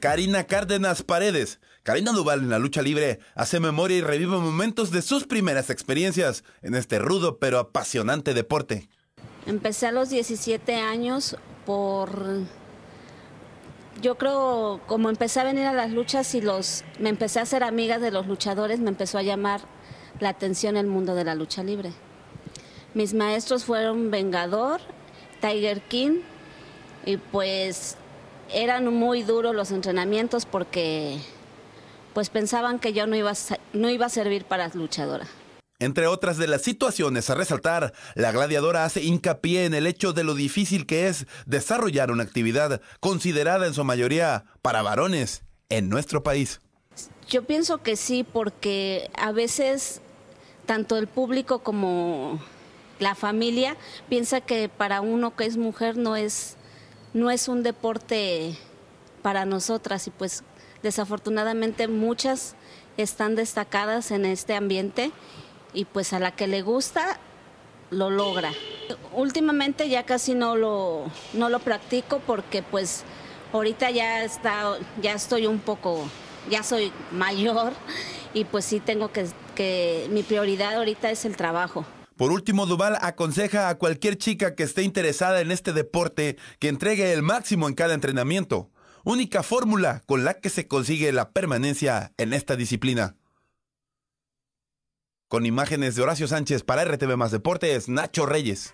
Karina Cárdenas Paredes. Karina Duval en la lucha libre hace memoria y revive momentos de sus primeras experiencias en este rudo pero apasionante deporte. Empecé a los 17 años por... Yo creo, como empecé a venir a las luchas y los, me empecé a hacer amiga de los luchadores, me empezó a llamar la atención el mundo de la lucha libre. Mis maestros fueron Vengador, Tiger King, y pues eran muy duros los entrenamientos porque pues pensaban que yo no iba no iba a servir para luchadora. Entre otras de las situaciones a resaltar, la gladiadora hace hincapié en el hecho de lo difícil que es desarrollar una actividad considerada en su mayoría para varones en nuestro país. Yo pienso que sí, porque a veces tanto el público como la familia piensa que para uno que es mujer no es no es un deporte para nosotras y pues desafortunadamente muchas están destacadas en este ambiente y pues a la que le gusta lo logra. Últimamente ya casi no lo, no lo practico porque pues ahorita ya, está, ya estoy un poco, ya soy mayor y pues sí tengo que, que mi prioridad ahorita es el trabajo. Por último, Duval aconseja a cualquier chica que esté interesada en este deporte que entregue el máximo en cada entrenamiento, única fórmula con la que se consigue la permanencia en esta disciplina. Con imágenes de Horacio Sánchez para RTV Más Deportes, Nacho Reyes.